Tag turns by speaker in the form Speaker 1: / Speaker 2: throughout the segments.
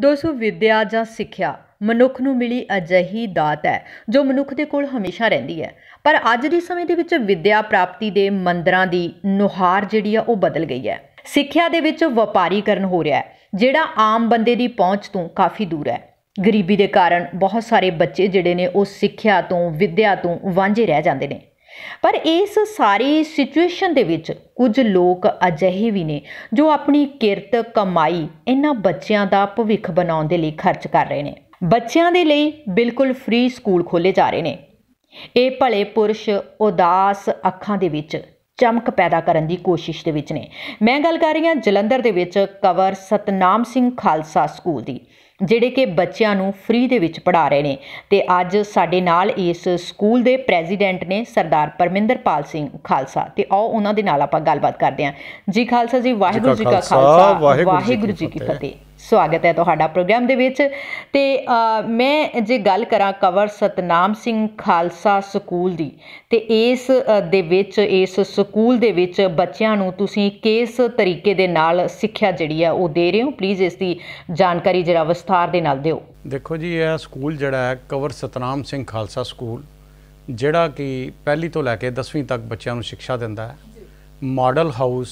Speaker 1: ਦੋਸਤੋ ਵਿਦਿਆ ਜਾਂ ਸਿੱਖਿਆ ਮਨੁੱਖ ਨੂੰ ਮਿਲੀ ਅਜਹੀ ਦਾਤ ਹੈ ਜੋ ਮਨੁੱਖ ਦੇ ਕੋਲ ਹਮੇਸ਼ਾ ਰਹਿੰਦੀ ਹੈ ਪਰ ਅੱਜ ਦੇ ਸਮੇਂ ਦੇ ਵਿੱਚ ਵਿਦਿਆ ਪ੍ਰਾਪਤੀ ਦੇ ਮੰਦਰਾਂ ਦੀ ਨੁਹਾਰ ਜਿਹੜੀ ਆ ਉਹ ਬਦਲ ਗਈ ਹੈ ਸਿੱਖਿਆ ਦੇ ਵਿੱਚ ਵਪਾਰੀਕਰਨ ਹੋ ਰਿਹਾ ਹੈ ਜਿਹੜਾ ਆਮ ਬੰਦੇ ਦੀ ਪਹੁੰਚ ਤੋਂ ਕਾਫੀ ਦੂਰ ਹੈ ਗਰੀਬੀ ਦੇ ਕਾਰਨ ਬਹੁਤ ਸਾਰੇ ਬੱਚੇ ਜਿਹੜੇ ਨੇ ਉਹ ਸਿੱਖਿਆ ਤੋਂ ਵਿਦਿਆ ਤੋਂ ਵਾਂਝੇ ਰਹਿ ਜਾਂਦੇ ਨੇ ਪਰ ਇਸ ਸਾਰੀ ਸਿਚੁਏਸ਼ਨ ਦੇ ਵਿੱਚ ਕੁਝ ਲੋਕ ਅਜਿਹੇ ਵੀ ਨੇ ਜੋ ਆਪਣੀ ਕਿਰਤ ਕਮਾਈ ਇਹਨਾਂ ਬੱਚਿਆਂ ਦਾ ਭਵਿੱਖ ਬਣਾਉਣ ਦੇ ਲਈ ਖਰਚ ਕਰ ਰਹੇ ਨੇ ਬੱਚਿਆਂ ਦੇ ਲਈ ਬਿਲਕੁਲ ਫ੍ਰੀ ਸਕੂਲ ਖੋਲੇ ਜਾ ਰਹੇ ਨੇ ਇਹ ਭਲੇ ਪੁਰਸ਼ ਉਦਾਸ ਅੱਖਾਂ ਦੇ ਵਿੱਚ ਚਮਕ ਪੈਦਾ ਕਰਨ ਦੀ ਕੋਸ਼ਿਸ਼ ਦੇ ਵਿੱਚ ਨੇ ਮੈਂ ਗੱਲ ਕਰ ਰਹੀ ਹਾਂ ਜਲੰਧਰ ਦੇ ਵਿੱਚ ਕਵਰ ਸਤਨਾਮ ਸਿੰਘ ਖਾਲਸਾ ਸਕੂਲ ਦੀ ਜਿਹੜੇ ਕਿ ਬੱਚਿਆਂ ਨੂੰ ਫ੍ਰੀ ਦੇ ਵਿੱਚ ਪੜ੍ਹਾ ਰਹੇ ਨੇ ਤੇ ਅੱਜ ਸਾਡੇ ਨਾਲ ਇਸ ਸਕੂਲ ਦੇ ਪ੍ਰੈਜ਼ੀਡੈਂਟ ਨੇ ਸਰਦਾਰ ਪਰਮਿੰਦਰਪਾਲ ਸਿੰਘ ਖਾਲਸਾ ਤੇ ਆਓ ਉਹਨਾਂ ਦੇ ਨਾਲ ਆਪਾਂ ਗੱਲਬਾਤ ਕਰਦੇ ਹਾਂ ਜੀ ਖਾਲਸਾ ਜੀ ਵਾਹਿਗੁਰੂ ਜੀ ਕਾ ਖਾਲਸਾ ਵਾਹਿਗੁਰੂ ਜੀ ਕੀ ਫਤਿਹ ਸਵਾਗਤ ਹੈ ਤੁਹਾਡਾ ਪ੍ਰੋਗਰਾਮ ਦੇ ਵਿੱਚ ਤੇ ਮੈਂ ਜੇ ਗੱਲ ਕਰਾਂ ਕਵਰ ਸਤਨਾਮ ਸਿੰਘ ਖਾਲਸਾ ਸਕੂਲ ਦੀ ਤੇ ਇਸ ਦੇ ਵਿੱਚ ਇਸ ਸਕੂਲ ਦੇ ਵਿੱਚ ਬੱਚਿਆਂ ਨੂੰ ਤੁਸੀਂ ਕਿਸ ਤਰੀਕੇ ਦੇ ਨਾਲ ਸਿੱਖਿਆ ਜਿਹੜੀ ਆ ਉਹ ਦੇ ਰਹੇ ਹੋ ਪਲੀਜ਼ ਇਸ ਦੀ ਜਾਣਕਾਰੀ ਜਰਾ ਵਿਸਥਾਰ ਦੇ ਨਾਲ ਦਿਓ
Speaker 2: ਦੇਖੋ ਜੀ ਇਹ ਸਕੂਲ ਜਿਹੜਾ ਹੈ ਕਵਰ ਸਤਨਾਮ ਸਿੰਘ ਖਾਲਸਾ ਸਕੂਲ ਜਿਹੜਾ ਕਿ ਪਹਿਲੀ ਤੋਂ ਲੈ ਕੇ 10ਵੀਂ ਤੱਕ ਬੱਚਿਆਂ ਨੂੰ ਸਿੱਖਿਆ ਦਿੰਦਾ ਹੈ ਮਾਡਲ ਹਾਊਸ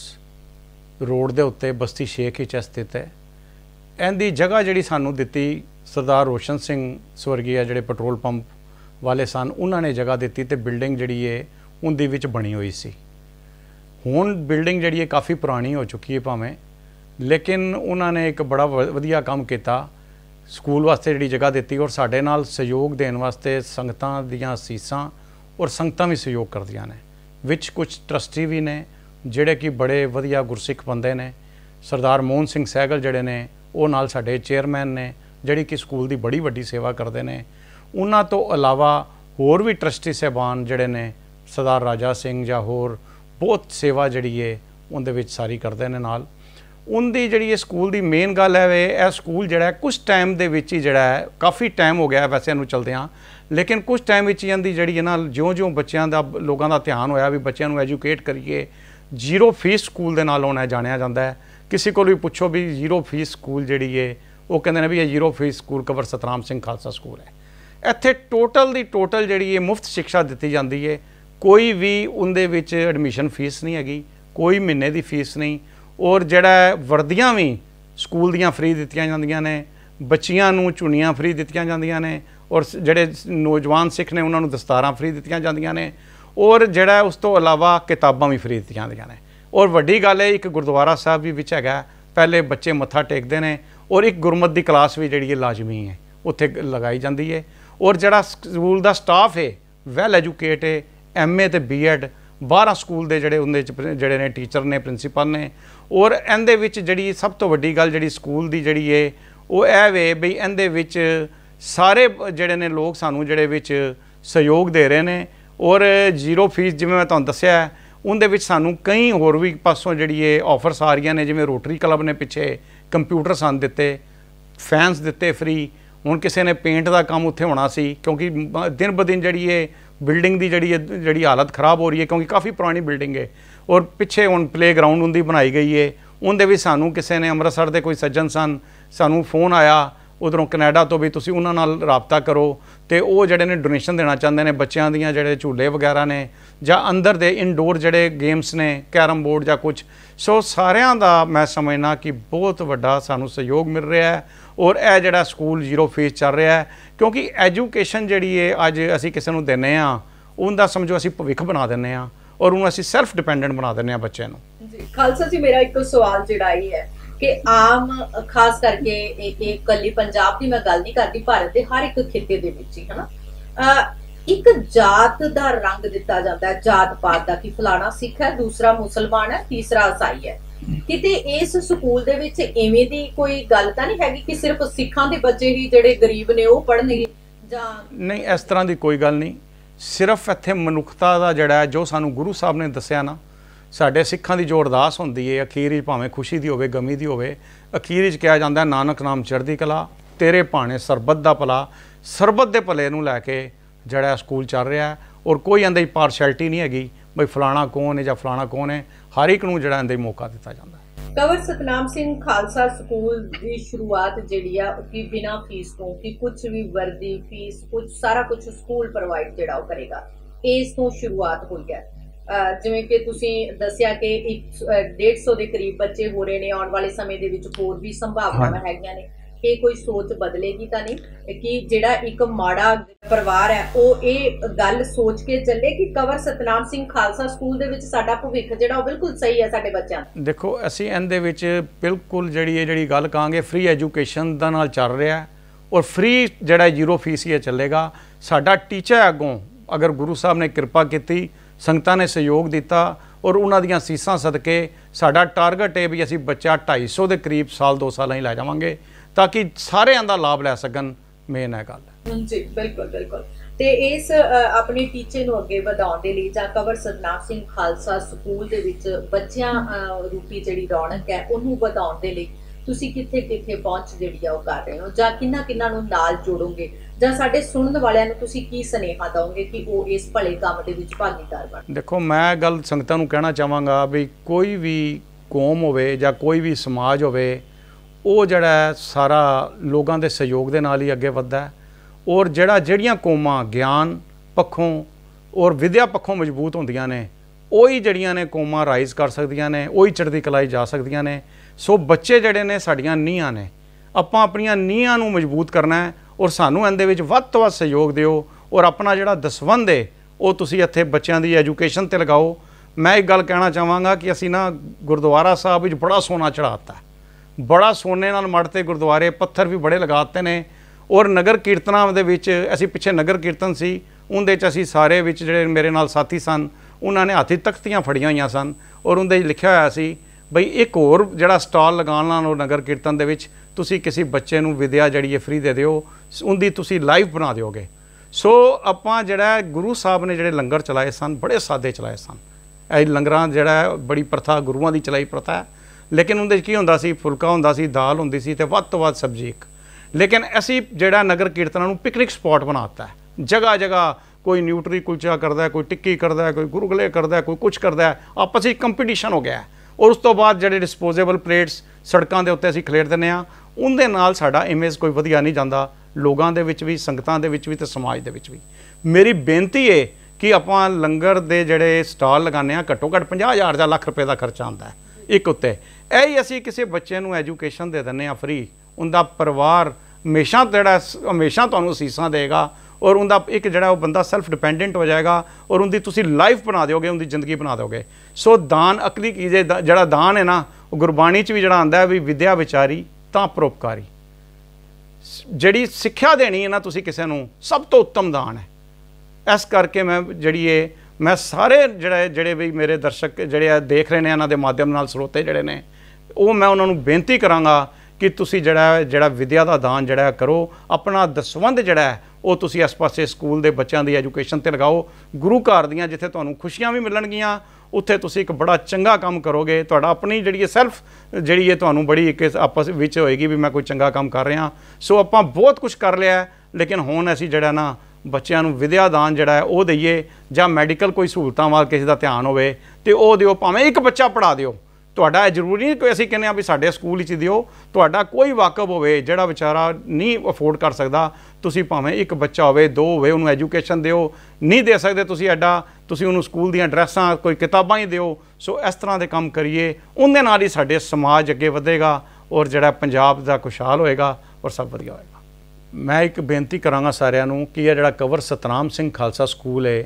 Speaker 2: ਰੋਡ ਦੇ ਉੱਤੇ ਬਸਤੀ ਸ਼ੇਖ ਵਿੱਚ ਸਥਿਤ ਹੈ ਇਹਦੀ ਜਗ੍ਹਾ ਜਿਹੜੀ ਸਾਨੂੰ ਦਿੱਤੀ ਸਰਦਾਰ ਰੋਸ਼ਨ ਸਿੰਘ ਸਵਰਗੀ ਆ ਜਿਹੜੇ ਪੈਟਰੋਲ ਪੰਪ ਵਾਲੇ ਸਨ ਉਹਨਾਂ ਨੇ ਜਗ੍ਹਾ ਦਿੱਤੀ ਤੇ ਬਿਲਡਿੰਗ ਜਿਹੜੀ ਏ ਉਹਦੇ ਵਿੱਚ ਬਣੀ ਹੋਈ ਸੀ ਹੁਣ ਬਿਲਡਿੰਗ ਜਿਹੜੀ ਏ ਕਾਫੀ ਪੁਰਾਣੀ ਹੋ ਚੁੱਕੀ ਏ ਭਾਵੇਂ ਲੇਕਿਨ ਉਹਨਾਂ ਨੇ ਇੱਕ ਬੜਾ ਵਧੀਆ ਕੰਮ ਕੀਤਾ ਸਕੂਲ ਵਾਸਤੇ ਜਿਹੜੀ ਜਗ੍ਹਾ ਦਿੱਤੀ ਔਰ ਸਾਡੇ ਨਾਲ ਸਹਿਯੋਗ ਦੇਣ ਵਾਸਤੇ ਸੰਗਤਾਂ ਦੀਆਂ ਸੀਸਾਂ ਔਰ ਸੰਗਤਾਂ ਵੀ ਸਹਿਯੋਗ ਕਰਦੀਆਂ ਨੇ ਵਿੱਚ ਕੁਝ ਟਰਸਟੀ ਵੀ ਨੇ ਜਿਹੜੇ ਕਿ ਬੜੇ ਵਧੀਆ ਗੁਰਸਿੱਖ ਬੰਦੇ ਨੇ ਸਰਦਾਰ ਮੋਹਨ ਸਿੰਘ ਸਹਿਗਲ ਜਿਹੜੇ ਨੇ ਉਹ ਨਾਲ ਸਾਡੇ ਚੇਅਰਮੈਨ ਨੇ ਜਿਹੜੀ ਕਿ ਸਕੂਲ ਦੀ ਬੜੀ ਵੱਡੀ ਸੇਵਾ ਕਰਦੇ ਨੇ ਉਹਨਾਂ ਤੋਂ ਇਲਾਵਾ ਹੋਰ ਵੀ ਟਰਸਟੀ ਸਹਿਬਾਨ ਜਿਹੜੇ ਨੇ ਸਰਦਾਰ ਰਾਜਾ ਸਿੰਘ ਜਾਂ ਹੋਰ ਬਹੁਤ ਸੇਵਾ ਜਿਹੜੀ ਏ ਉਹਦੇ ਵਿੱਚ ਸਾਰੀ ਕਰਦੇ ਨੇ ਨਾਲ ਉਹਦੀ ਜਿਹੜੀ ਇਹ ਸਕੂਲ ਦੀ ਮੇਨ ਗੱਲ ਹੈ ਵੇ ਇਹ ਸਕੂਲ ਜਿਹੜਾ ਕੁਝ ਟਾਈਮ ਦੇ ਵਿੱਚ ਹੀ ਜਿਹੜਾ ਹੈ ਕਾਫੀ ਟਾਈਮ ਹੋ ਗਿਆ ਵੈਸੇ ਇਹਨੂੰ ਚਲਦੇ ਆ ਲੇਕਿਨ ਕੁਝ ਟਾਈਮ ਵਿੱਚ ਜਾਂਦੀ ਜਿਹੜੀ ਹੈ ਜਿਉਂ-ਜਿਉਂ ਬੱਚਿਆਂ ਦਾ ਲੋਕਾਂ ਦਾ ਧਿਆਨ ਹੋਇਆ ਵੀ ਬੱਚਿਆਂ ਨੂੰ ਐਜੂਕੇਟ ਕਰੀਏ ਜ਼ੀਰੋ ਫੀਸ ਸਕੂਲ ਦੇ ਨਾਲ ਹੋਣਾ ਜਾਣਿਆ ਜਾਂਦਾ ਹੈ ਕਿਸੇ ਕੋਲ ਵੀ ਪੁੱਛੋ ਵੀ ਜ਼ੀਰੋ ਫੀਸ ਸਕੂਲ ਜਿਹੜੀ ਏ ਉਹ ਕਹਿੰਦੇ ਨੇ ਵੀ ਇਹ zero fee school Kanwar Satnam Singh Khalsa school ਹੈ ਇੱਥੇ ਟੋਟਲ ਦੀ ਟੋਟਲ ਜਿਹੜੀ ਏ ਮੁਫਤ ਸਿੱਖਿਆ ਦਿੱਤੀ ਜਾਂਦੀ ਏ ਕੋਈ ਵੀ ਉਹਦੇ ਵਿੱਚ ਐਡਮਿਸ਼ਨ ਫੀਸ ਨਹੀਂ ਹੈਗੀ ਕੋਈ ਮਹੀਨੇ ਦੀ ਫੀਸ ਨਹੀਂ ਔਰ ਜਿਹੜਾ ਵਰਦੀਆਂ ਵੀ ਸਕੂਲ ਦੀਆਂ ਫ੍ਰੀ ਦਿੱਤੀਆਂ ਜਾਂਦੀਆਂ ਨੇ ਬੱਚੀਆਂ ਨੂੰ ਚੁੰਨੀਆਂ ਫ੍ਰੀ ਦਿੱਤੀਆਂ ਜਾਂਦੀਆਂ ਨੇ ਔਰ ਜਿਹੜੇ ਨੌਜਵਾਨ ਸਿੱਖ ਨੇ ਉਹਨਾਂ ਨੂੰ ਦਸਤਾਰਾਂ ਫ੍ਰੀ ਦਿੱਤੀਆਂ ਜਾਂਦੀਆਂ ਨੇ ਔਰ ਜਿਹੜਾ ਉਸ ਤੋਂ ਇਲਾਵਾ ਕਿਤਾਬਾਂ ਵੀ ਫ੍ਰੀ ਦਿੱਤੀਆਂ ਜਾਂਦੀਆਂ ਨੇ ਔਰ ਵੱਡੀ ਗੱਲ ਹੈ ਇੱਕ ਗੁਰਦੁਆਰਾ ਸਾਹਿਬ ਵੀ ਵਿੱਚ ਹੈਗਾ ਪਹਿਲੇ ਬੱਚੇ ਮੱਥਾ ਟੇਕਦੇ ਨੇ ਔਰ ਇੱਕ ਗੁਰਮਤ ਦੀ ਕਲਾਸ ਵੀ ਜਿਹੜੀ ਹੈ ਲਾਜ਼ਮੀ ਹੈ ਉੱਥੇ ਲਗਾਈ ਜਾਂਦੀ ਹੈ ਔਰ ਜਿਹੜਾ ਸਕੂਲ ਦਾ ਸਟਾਫ ਹੈ ਵੈਲ ਐਜੂਕੇਟ ਹੈ ਐਮਏ ਤੇ ਬੀਐਡ 12 ਸਕੂਲ ਦੇ ਜਿਹੜੇ ਉਹਦੇ ਜਿਹੜੇ ਨੇ ਟੀਚਰ ਨੇ ਪ੍ਰਿੰਸੀਪਲ ਨੇ ਔਰ ਇਹਦੇ ਵਿੱਚ ਜਿਹੜੀ ਸਭ ਤੋਂ ਵੱਡੀ ਗੱਲ ਜਿਹੜੀ ਸਕੂਲ ਦੀ ਜਿਹੜੀ ਹੈ ਉਹ ਇਹ ਵੇ ਬਈ ਇਹਦੇ ਵਿੱਚ ਸਾਰੇ ਜਿਹੜੇ ਨੇ ਲੋਕ ਸਾਨੂੰ ਜਿਹੜੇ ਵਿੱਚ ਸਹਿਯੋਗ ਦੇ ਰਹੇ ਨੇ ਔਰ ਜ਼ੀਰੋ ਫੀਸ ਜਿਵੇਂ ਮੈਂ ਤੁਹਾਨੂੰ ਦੱਸਿਆ ਉਹਦੇ ਵਿੱਚ ਸਾਨੂੰ ਕਈ ਹੋਰ ਵੀ ਪਾਸੋਂ ਜਿਹੜੀ ਇਹ ਆਫਰਸ ਆ ਰਹੀਆਂ ਨੇ ਜਿਵੇਂ ਰੋਟਰੀ ਕਲੱਬ ਨੇ ਪਿੱਛੇ ਕੰਪਿਊਟਰ ਸਾਨੂੰ ਦਿੱਤੇ ਫੈਨਸ ਦਿੱਤੇ ਫ੍ਰੀ ਹੁਣ ਕਿਸੇ ਨੇ ਪੇਂਟ ਦਾ ਕੰਮ ਉੱਥੇ ਹੋਣਾ ਸੀ ਕਿਉਂਕਿ ਦਿਨ ਬਦਿਨ ਜਿਹੜੀ ਇਹ ਬਿਲਡਿੰਗ ਦੀ ਜਿਹੜੀ ਜਿਹੜੀ ਹਾਲਤ ਖਰਾਬ ਹੋ ਰਹੀ ਹੈ ਕਿਉਂਕਿ ਕਾਫੀ ਪੁਰਾਣੀ ਬਿਲਡਿੰਗ ਹੈ ਔਰ ਪਿੱਛੇ ਹੁਣ ਪਲੇਗਰਾਉਂਡ ਹੁੰਦੀ ਬਣਾਈ ਗਈ ਹੈ ਉਹਦੇ ਵੀ ਸਾਨੂੰ ਕਿਸੇ ਨੇ ਅੰਮ੍ਰਿਤਸਰ ਦੇ ਕੋਈ ਸੱਜਣ ਸਨ ਸਾਨੂੰ ਫੋਨ ਆਇਆ ਉਧਰੋਂ ਕੈਨੇਡਾ ਤੋਂ ਵੀ ਤੁਸੀਂ ਉਹਨਾਂ ਨਾਲ ਰਾਬਤਾ ਕਰੋ ਤੇ ਉਹ ਜਿਹੜੇ ਨੇ ਡੋਨੇਸ਼ਨ ਦੇਣਾ ਚਾਹੁੰਦੇ ਨੇ ਬੱਚਿਆਂ ਦੀਆਂ ਜਿਹੜੇ ਝੂਲੇ ਵਗੈਰਾ ਨੇ ਜਾਂ ਅੰਦਰ ਦੇ ਇਨਡੋਰ ਜਿਹੜੇ ਗੇਮਸ ਨੇ ਕੈਰਮ ਬੋਰਡ ਜਾਂ ਕੁਝ ਸੋ ਸਾਰਿਆਂ ਦਾ ਮੈਂ ਸਮਝਣਾ ਕਿ ਬਹੁਤ ਵੱਡਾ ਸਾਨੂੰ ਸਹਿਯੋਗ ਮਿਲ ਰਿਹਾ ਹੈ ਔਰ ਇਹ ਜਿਹੜਾ ਸਕੂਲ ਜ਼ੀਰੋ ਫੀਸ ਚੱਲ ਰਿਹਾ ਹੈ ਕਿਉਂਕਿ ਐਜੂਕੇਸ਼ਨ ਜਿਹੜੀ ਹੈ ਅੱਜ ਅਸੀਂ ਕਿਸੇ ਨੂੰ ਦਿੰਨੇ ਆ ਉਹਦਾ ਸਮਝੋ ਅਸੀਂ ਭਵਿੱਖ ਬਣਾ ਦਿੰਨੇ ਆ ਔਰ ਉਹਨੂੰ ਅਸੀਂ ਸੈਲਫ ਡਿਪੈਂਡੈਂਟ ਬਣਾ ਦਿੰਨੇ ਆ ਬੱਚੇ ਨੂੰ
Speaker 1: ਜੀ ਖਾਲਸਾ ਜੀ ਮੇਰਾ ਇੱਕ ਸਵਾਲ ਜਿਹੜਾ ਹੀ ਹੈ ਕਿ ਆਮ ਖਾਸ ਕਰਕੇ ਇੱਕ ਕੱਲੀ ਪੰਜਾਬ ਦੀ ਮੈਂ ਗੱਲ ਨਹੀਂ ਕਰਦੀ ਭਾਰਤ ਦੇ ਹਰ ਇੱਕ ਖੇਤੇ ਦੇ ਵਿੱਚ ਹੀ ਹਨਾ ਇੱਕ ਜਾਤ ਦਾ ਰੰਗ ਦਿੱਤਾ ਜਾਂਦਾ ਹੈ ਜਾਤ ਪਾਤ ਦਾ ਕਿ ਫਲਾਣਾ ਸਿੱਖ ਹੈ ਦੂਸਰਾ ਮੁਸਲਮਾਨ ਹੈ ਤੀਸਰਾ ਈਸਾਈ ਹੈ ਕਿਤੇ ਇਸ ਸਕੂਲ ਦੇ ਵਿੱਚ ਐਵੇਂ ਦੀ ਕੋਈ ਗੱਲ ਤਾਂ ਨਹੀਂ ਹੈਗੀ ਕਿ ਸਿਰਫ ਸਿੱਖਾਂ ਦੇ ਬੱਚੇ ਹੀ ਜਿਹੜੇ ਗਰੀਬ ਨੇ ਉਹ ਪੜ੍ਹਨਗੇ
Speaker 2: ਜਾਂ ਨਹੀਂ ਇਸ ਤਰ੍ਹਾਂ ਦੀ ਕੋਈ ਗੱਲ ਨਹੀਂ ਸਿਰਫ ਇੱਥੇ ਮਨੁੱਖਤਾ ਦਾ ਜਿਹੜਾ ਜੋ ਸਾਨੂੰ ਗੁਰੂ ਸਾਹਿਬ ਨੇ ਦੱਸਿਆ ਨਾ ਸਾਡੇ ਸਿੱਖਾਂ ਦੀ ਜੋ ਅਰਦਾਸ ਹੁੰਦੀ ਏ ਅਖੀਰ ਭਾਵੇਂ ਖੁਸ਼ੀ ਦੀ ਹੋਵੇ ਗਮੀ ਦੀ ਹੋਵੇ ਅਖੀਰ 'ਚ ਕਿਹਾ ਜਾਂਦਾ ਨਾਨਕ ਨਾਮ ਚੜ੍ਹਦੀ ਕਲਾ ਤੇਰੇ ਭਾਣੇ ਸਰਬੱਤ ਦਾ ਭਲਾ ਸਰਬੱਤ ਦੇ ਭਲੇ ਨੂੰ ਲੈ ਕੇ ਜਿਹੜਾ ਸਕੂਲ ਚੱਲ ਰਿਹਾ ਔਰ ਕੋਈ ਅੰਦਰ ਪਾਰਸ਼ੈਲਟੀ ਨਹੀਂ ਹੈਗੀ ਬਈ ਫਲਾਣਾ ਕੌਣ ਹੈ ਜਾਂ ਫਲਾਣਾ ਕੌਣ ਹੈ ਹਰ ਇੱਕ ਨੂੰ ਜਿਹੜਾ ਅੰਦਰ ਮੌਕਾ ਦਿੱਤਾ ਜਾਂਦਾ
Speaker 1: ਕਵਰ ਸਤਨਾਮ ਸਿੰਘ ਖਾਲਸਾ ਸਕੂਲ ਦੀ ਸ਼ੁਰੂਆਤ ਜਿਹੜੀ ਆ ਉਹ ਕੀ ਬਿਨਾ ਫੀਸ ਤੋਂ ਕੀ ਕੁਝ ਵੀ ਵਰਦੀ ਫੀਸ ਕੁਝ ਸਾਰਾ ਕੁਝ ਸਕੂਲ ਪ੍ਰੋਵਾਈਡ ਜਿਹੜਾ ਉਹ ਕਰੇਗਾ ਇਸ ਤੋਂ ਸ਼ੁਰੂਆਤ ਹੋਈ ਹੈ ਜਿਵੇਂ ਕਿ ਤੁਸੀਂ ਦੱਸਿਆ ਕਿ 150 ਦੇ ਕਰੀਬ ਬੱਚੇ ਹੋ ਰਹੇ ਨੇ ਆਉਣ ਵਾਲੇ ਸਮੇਂ ਦੇ ਵਿੱਚ ਹੋਰ ਵੀ ਸੰਭਾਵਨਾਵਾਂ ਹੈਗੀਆਂ ਨੇ ਕਿ ਕੋਈ ਸੋਚ ਬਦਲੇਗੀ ਤਾਂ ਨਹੀਂ ਕਿ ਜਿਹੜਾ ਇੱਕ ਮਾੜਾ ਪਰਿਵਾਰ ਹੈ ਉਹ ਇਹ ਗੱਲ ਸੋਚ ਕੇ ਚੱਲੇ ਕਿ ਕਵਰ ਸਤਨਾਮ ਸਿੰਘ ਖਾਲਸਾ ਸਕੂਲ ਦੇ ਵਿੱਚ ਸਾਡਾ ਭਵਿੱਖ ਜਿਹੜਾ ਉਹ ਬਿਲਕੁਲ ਸਹੀ ਹੈ ਸਾਡੇ ਬੱਚਿਆਂ
Speaker 2: ਦਾ ਦੇਖੋ ਅਸੀਂ ਇਹਦੇ ਵਿੱਚ ਬਿਲਕੁਲ ਜਿਹੜੀ ਇਹ ਜਿਹੜੀ ਗੱਲ ਕਹਾਂਗੇ ਫ੍ਰੀ ਐਜੂਕੇਸ਼ਨ ਦਾ ਨਾਲ ਚੱਲ ਰਿਹਾ ਔਰ ਫ੍ਰੀ ਜਿਹੜਾ ਜ਼ੀਰੋ ਫੀਸ ਹੀ ਚੱਲੇਗਾ ਸਾਡਾ ਟੀਚਰ ਅੱਗੋਂ ਅਗਰ ਗੁਰੂ ਸਾਹਿਬ ਨੇ ਕਿਰਪਾ ਕੀਤੀ ਸੰਗਤਾਂ ਨੇ ਸਹਿਯੋਗ ਦਿੱਤਾ ਔਰ ਉਹਨਾਂ ਦੀਆਂ ਸੀਸਾਂ ਸਦਕੇ ਸਾਡਾ ਟਾਰਗੇਟ ਹੈ ਵੀ ਅਸੀਂ ਬੱਚਾ 250 ਦੇ ਕਰੀਬ ਸਾਲ 2 ਸਾਲਾਂ ਹੀ ਲੈ ਜਾਵਾਂਗੇ ਤਾਂ ਕਿ ਸਾਰਿਆਂ ਦਾ ਲਾਭ ਲੈ ਸਕਣ ਮੇਨ ਹੈ ਗੱਲ
Speaker 1: ਜੀ ਬਿਲਕੁਲ ਬਿਲਕੁਲ ਤੇ ਇਸ ਆਪਣੀ ਟੀਚੇ ਨੂੰ ਅੱਗੇ ਵਧਾਉਣ ਦੇ ਲਈ ਜਾਂ ਕਵਰ ਸਰਨਾਮ ਸਿੰਘ ਖਾਲਸਾ ਸਕੂਲ ਦੇ ਵਿੱਚ ਬੱਚਿਆਂ ਰੂਪੀ ਜਿਹੜੀ ਰੌਣਕ ਹੈ ਉਹਨੂੰ ਵਧਾਉਣ ਦੇ ਲਈ ਤੁਸੀਂ ਕਿੱਥੇ ਕਿੱਥੇ ਪਹੁੰਚ ਜਿਹੜੀ ਆ ਉਹ ਕਰ ਰਹੇ ਹੋ ਜਾਂ ਕਿੰਨਾ ਕਿੰਨਾ ਨੂੰ ਨਾਲ ਜੋੜੋਗੇ ਜਾਂ ਸਾਡੇ ਸੁਣਨ ਵਾਲਿਆਂ ਨੂੰ ਤੁਸੀਂ ਕੀ ਸਨੇਹਾ ਦਿਓਗੇ ਕਿ ਉਹ ਇਸ ਭਲੇ ਕੰਮ ਦੇ ਵਿੱਚ ਭਾਗੀਦਾਰ ਬਣ
Speaker 2: ਦੇਖੋ ਮੈਂ ਗੱਲ ਸੰਗਤਾਂ ਨੂੰ ਕਹਿਣਾ ਚਾਹਾਂਗਾ ਵੀ ਕੋਈ ਵੀ ਕੌਮ ਹੋਵੇ ਜਾਂ ਕੋਈ ਵੀ ਸਮਾਜ ਹੋਵੇ ਉਹ ਜਿਹੜਾ ਸਾਰਾ ਲੋਕਾਂ ਦੇ ਸਹਿਯੋਗ ਦੇ ਨਾਲ ਹੀ ਅੱਗੇ ਵੱਧਦਾ ਔਰ ਜਿਹੜਾ ਜਿਹੜੀਆਂ ਕੌਮਾਂ ਗਿਆਨ ਪੱਖੋਂ ਔਰ ਵਿਦਿਆ ਪੱਖੋਂ ਮਜ਼ਬੂਤ ਹੁੰਦੀਆਂ ਨੇ ਉਹੀ ਜਿਹੜੀਆਂ ਨੇ ਕੌਮਾਂ ਰਾਈਜ਼ ਕਰ ਸਕਦੀਆਂ ਨੇ ਉਹੀ ਚੜ੍ਹਦੀ ਕਲਾਈ ਜਾ ਸਕਦੀਆਂ ਨੇ ਸੋ ਬੱਚੇ ਜਿਹੜੇ ਨੇ ਸਾਡੀਆਂ ਨੀਹਾਂ ਨੇ ਆਪਾਂ ਆਪਣੀਆਂ ਨੀਹਾਂ ਨੂੰ ਮਜ਼ਬੂਤ ਕਰਨਾ ਹੈ ਔਰ ਸਾਨੂੰ ਇਹਦੇ ਵਿੱਚ ਵੱਧ ਤੋਂ ਵੱਧ ਸਹਿਯੋਗ ਦਿਓ ਔਰ ਆਪਣਾ ਜਿਹੜਾ ਦਸਵੰਦ ਹੈ ਉਹ ਤੁਸੀਂ ਇੱਥੇ ਬੱਚਿਆਂ ਦੀ ਐਜੂਕੇਸ਼ਨ ਤੇ ਲਗਾਓ ਮੈਂ ਇੱਕ ਗੱਲ ਕਹਿਣਾ ਚਾਹਾਂਗਾ ਕਿ ਅਸੀਂ ਨਾ ਗੁਰਦੁਆਰਾ ਸਾਹਿਬ ਵਿੱਚ ਬੜਾ ਸੋਨਾ ਚੜਾਤਾ ਬੜਾ ਸੋਨੇ ਨਾਲ ਮੜਤੇ ਗੁਰਦੁਆਰੇ ਪੱਥਰ ਵੀ ਬੜੇ ਲਗਾਤੇ ਨੇ ਔਰ ਨਗਰ ਕੀਰਤਨਾਂ ਦੇ ਵਿੱਚ ਅਸੀਂ ਪਿੱਛੇ ਨਗਰ ਕੀਰਤਨ ਸੀ ਉਹਦੇ 'ਚ ਅਸੀਂ ਸਾਰੇ ਵਿੱਚ ਜਿਹੜੇ ਮੇਰੇ ਨਾਲ ਸਾਥੀ ਸਨ ਉਹਨਾਂ ਨੇ ਹਾਥੀ ਤਖਤੀਆਂ ਫੜੀਆਂ ਹੋਈਆਂ ਸਨ ਔਰ ਉਹਦੇ 'ਚ ਲਿਖਿਆ ਹੋਇਆ ਸੀ ਬਈ ਇੱਕ ਹੋਰ ਜਿਹੜਾ ਸਟਾਲ ਲਗਾਉਣ ਨਾਲ ਨਗਰ ਕੀਰਤਨ ਦੇ ਵਿੱਚ ਤੁਸੀਂ ਕਿਸੇ ਬੱਚੇ ਨੂੰ ਵਿਦਿਆ ਜਿਹੜੀ ਹੈ ਫ੍ਰੀ ਦੇ ਦਿਓ ਉਹਦੀ ਤੁਸੀਂ ਲਾਈਵ ਬਣਾ ਦਿਓਗੇ ਸੋ ਆਪਾਂ ਜਿਹੜਾ ਗੁਰੂ ਸਾਹਿਬ ਨੇ ਜਿਹੜੇ ਲੰਗਰ ਚਲਾਏ ਸਨ ਬੜੇ ਸਾਦੇ ਚਲਾਏ ਸਨ ਇਹ ਲੰਗਰਾਂ ਜਿਹੜਾ ਬੜੀ ਪ੍ਰਥਾ ਗੁਰੂਆਂ ਦੀ ਚਲਾਈ ਪ੍ਰਥਾ ਹੈ ਲੇਕਿਨ ਉਹਦੇ ਕੀ ਹੁੰਦਾ ਸੀ ਫੁਲਕਾ ਹੁੰਦਾ ਸੀ ਦਾਲ ਹੁੰਦੀ ਸੀ ਤੇ ਵੱਧ ਤੋਂ ਵੱਧ ਸਬਜ਼ੀ ਇੱਕ ਲੇਕਿਨ ਅਸੀਂ ਜਿਹੜਾ ਨਗਰ ਕੀਰਤਨਾਂ ਨੂੰ ਪਿਕਨਿਕ ਸਪਾਟ ਬਣਾਤਾ ਹੈ ਜਗਾ ਜਗਾ ਕੋਈ ਨਿਊਟਰੀ ਕੁਲਚਾ ਕਰਦਾ ਕੋਈ ਟਿੱਕੀ ਕਰਦਾ ਕੋਈ ਗੁਰਗਲੇ ਕਰਦਾ ਕੋਈ ਕੁਝ ਕਰਦਾ ਆਪਸ ਵਿੱਚ ਕੰਪੀਟੀਸ਼ਨ ਹੋ ਗਿਆ ਹੈ ਔਰ ਉਸ ਤੋਂ ਬਾਅਦ ਜਿਹੜੇ ਡਿਸਪੋਜ਼ੇਬਲ ਪਲੇਟਸ ਸੜਕਾਂ ਦੇ ਉੱਤੇ ਅਸੀਂ ਖਲੇਰ ਦਿੰਨੇ ਆ ਉਹਦੇ ਨਾਲ ਸਾਡਾ ਇਮੇਜ ਕੋਈ ਵਧੀਆ ਨਹੀਂ ਜਾਂਦਾ ਲੋਕਾਂ ਦੇ ਵਿੱਚ ਵੀ ਸੰਗਤਾਂ ਦੇ ਵਿੱਚ ਵੀ ਤੇ ਸਮਾਜ ਦੇ ਵਿੱਚ ਵੀ ਮੇਰੀ ਬੇਨਤੀ ਏ ਕਿ ਆਪਾਂ ਲੰਗਰ ਦੇ ਜਿਹੜੇ ਸਟਾਲ ਲਗਾਉਂਦੇ ਆ ਘੱਟੋ ਘੱਟ 50000 ਜਾਂ ਲੱਖ ਰੁਪਏ ਦਾ ਖਰਚਾ ਆਉਂਦਾ ਹੈ ਇੱਕ ਉੱਤੇ ਇਹ ਹੀ ਅਸੀਂ ਕਿਸੇ ਬੱਚੇ ਨੂੰ ਐਜੂਕੇਸ਼ਨ ਦੇ ਦਿੰਨੇ ਆ ਫ੍ਰੀ ਉਹਦਾ ਪਰਿਵਾਰ ਹਮੇਸ਼ਾ ਜਿਹੜਾ ਹਮੇਸ਼ਾ ਤੁਹਾਨੂੰ ਅਸੀਸਾਂ ਦੇਗਾ ਔਰ ਉਹਦਾ ਇੱਕ ਜਿਹੜਾ ਉਹ ਬੰਦਾ ਸੈਲਫ ਡਿਪੈਂਡੈਂਟ ਹੋ ਜਾਏਗਾ ਔਰ ਉਹਦੀ ਤੁਸੀਂ ਲਾਈਫ ਬਣਾ ਦਿਓਗੇ ਉਹਦੀ ਜ਼ਿੰਦਗੀ ਬਣਾ ਦਿਓਗੇ ਸੋ ਦਾਨ ਅਕਲੀ ਕੀ ਜਿਹੜਾ ਦਾਨ ਹੈ ਨਾ ਉਹ ਗੁਰਬਾਣੀ 'ਚ ਵੀ ਜਿਹੜਾ ਆਂਦਾ ਹੈ ਵੀ ਵਿਦਿਆ ਵਿਚਾਰੀ ਤਾਂ ਪਰਉਪਕਾਰੀ ਜਿਹੜੀ ਸਿੱਖਿਆ ਦੇਣੀ ਹੈ ਨਾ ਤੁਸੀਂ ਕਿਸੇ ਨੂੰ ਸਭ ਤੋਂ ਉੱਤਮ ਦਾਨ ਹੈ ਇਸ ਕਰਕੇ ਮੈਂ ਜਿਹੜੀ ਇਹ ਮੈਂ ਸਾਰੇ ਜਿਹੜੇ ਜਿਹੜੇ ਵੀ ਮੇਰੇ ਦਰਸ਼ਕ ਜਿਹੜੇ ਆ ਦੇਖ ਰਹੇ ਨੇ ਇਹਨਾਂ ਦੇ ਮਾਧਿਅਮ ਨਾਲ ਸਰੋਤੇ ਜਿਹੜੇ ਨੇ ਉਹ ਮੈਂ ਉਹਨਾਂ ਨੂੰ ਬੇਨਤੀ ਕਰਾਂਗਾ ਕਿ ਤੁਸੀਂ ਜਿਹੜਾ ਜਿਹੜਾ ਵਿਦਿਆ ਦਾ ਦਾਨ ਜਿਹੜਾ ਕਰੋ ਆਪਣਾ ਦਸਵੰਦ ਜਿਹੜਾ ਉਹ ਤੁਸੀਂ ਇਸ ਪਾਸੇ ਸਕੂਲ ਦੇ ਬੱਚਿਆਂ ਦੀ ਐਜੂਕੇਸ਼ਨ ਤੇ ਲਗਾਓ ਗੁਰੂ ਘਰ ਦੀਆਂ ਜਿੱਥੇ ਤੁਹਾਨੂੰ ਖੁਸ਼ੀਆਂ ਵੀ ਮਿਲਣਗੀਆਂ ਉੱਥੇ ਤੁਸੀਂ ਇੱਕ ਬੜਾ ਚੰਗਾ ਕੰਮ ਕਰੋਗੇ ਤੁਹਾਡਾ ਆਪਣੀ ਜਿਹੜੀ ਹੈ ਸੈਲਫ ਜਿਹੜੀ ਹੈ ਤੁਹਾਨੂੰ ਬੜੀ ਇੱਕ ਆਪਸ ਵਿੱਚ ਹੋਏਗੀ ਵੀ ਮੈਂ ਕੋਈ ਚੰਗਾ ਕੰਮ ਕਰ ਰਿਹਾ ਸੋ ਆਪਾਂ ਬਹੁਤ ਕੁਝ ਕਰ ਲਿਆ ਲੇਕਿਨ ਹੁਣ ਅਸੀਂ ਜਿਹੜਾ ਨਾ ਬੱਚਿਆਂ ਨੂੰ ਵਿਦਿਆ ਦਾਨ ਜਿਹੜਾ ਹੈ ਉਹ ਦਈਏ ਜਾਂ ਮੈਡੀਕਲ ਕੋਈ ਸਹੂਲਤਾਂ ਵਾਲ ਕਿਸੇ ਦਾ ਧਿਆਨ ਹੋਵੇ ਤੇ ਉਹ ਦਿਓ ਭਾਵੇਂ ਇੱਕ ਬੱਚਾ ਪੜਾ ਦਿਓ ਤੁਹਾਡਾ ਜ਼ਰੂਰੀ ਨਹੀਂ ਕਿ ਅਸੀਂ ਕਹਿੰਦੇ ਆ ਵੀ ਸਾਡੇ ਸਕੂਲ ਵਿੱਚ ਦਿਓ ਤੁਹਾਡਾ ਕੋਈ ਵਾਕਬ ਹੋਵੇ ਜਿਹੜਾ ਵਿਚਾਰਾ ਨਹੀਂ ਅਫੋਰਡ ਕਰ ਸਕਦਾ ਤੁਸੀਂ ਭਾਵੇਂ ਇੱਕ ਬੱਚਾ ਹੋਵੇ ਦੋ ਹੋਵੇ ਉਹਨੂੰ ਐਜੂਕੇਸ਼ਨ ਦਿਓ ਨਹੀਂ ਦੇ ਸਕਦੇ ਤੁਸੀਂ ਐਡਾ ਤੁਸੀਂ ਉਹਨੂੰ ਸਕੂਲ ਦੀਆਂ ਡਰੈਸਾਂ ਕੋਈ ਕਿਤਾਬਾਂ ਹੀ ਦਿਓ ਸੋ ਇਸ ਤਰ੍ਹਾਂ ਦੇ ਕੰਮ ਕਰੀਏ ਉਹਦੇ ਨਾਲ ਹੀ ਸਾਡੇ ਸਮਾਜ ਅੱਗੇ ਵਧੇਗਾ ਔਰ ਜਿਹੜਾ ਪੰਜਾਬ ਦਾ ਖੁਸ਼ਹਾਲ ਹੋਏਗਾ ਔਰ ਸਭ ਵਧੀਆ ਹੋਏਗਾ ਮੈਂ ਇੱਕ ਬੇਨਤੀ ਕਰਾਂਗਾ ਸਾਰਿਆਂ ਨੂੰ ਕਿ ਇਹ ਜਿਹੜਾ ਕਵਰ ਸਤਨਾਮ ਸਿੰਘ ਖਾਲਸਾ ਸਕੂਲ ਹੈ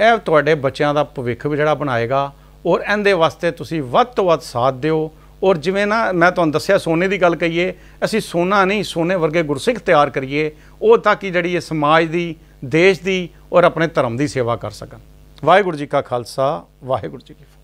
Speaker 2: ਇਹ ਤੁਹਾਡੇ ਬੱਚਿਆਂ ਦਾ ਭਵਿੱਖ ਵੀ ਜਿਹੜਾ ਬਣਾਏਗਾ ਔਰ ਇਹਦੇ ਵਾਸਤੇ ਤੁਸੀਂ ਵੱਧ ਤੋਂ ਵੱਧ ਸਾਥ ਦਿਓ ਔਰ ਜਿਵੇਂ ਨਾ ਮੈਂ ਤੁਹਾਨੂੰ ਦੱਸਿਆ ਸੋਨੇ ਦੀ ਗੱਲ ਕਹੀਏ ਅਸੀਂ ਸੋਨਾ ਨਹੀਂ ਸੋਨੇ ਵਰਗੇ ਗੁਰਸਿੱਖ ਤਿਆਰ ਕਰੀਏ ਉਹ ਤਾਂ ਕਿ ਜਿਹੜੀ ਇਹ ਸਮਾਜ ਦੀ ਦੇਸ਼ ਦੀ ਔਰ ਆਪਣੇ ਧਰਮ ਦੀ ਸੇਵਾ ਕਰ ਸਕਣ ਵਾਹਿਗੁਰੂ ਜੀ ਕਾ ਖਾਲਸਾ ਵਾਹਿਗੁਰੂ ਜੀ ਕੀ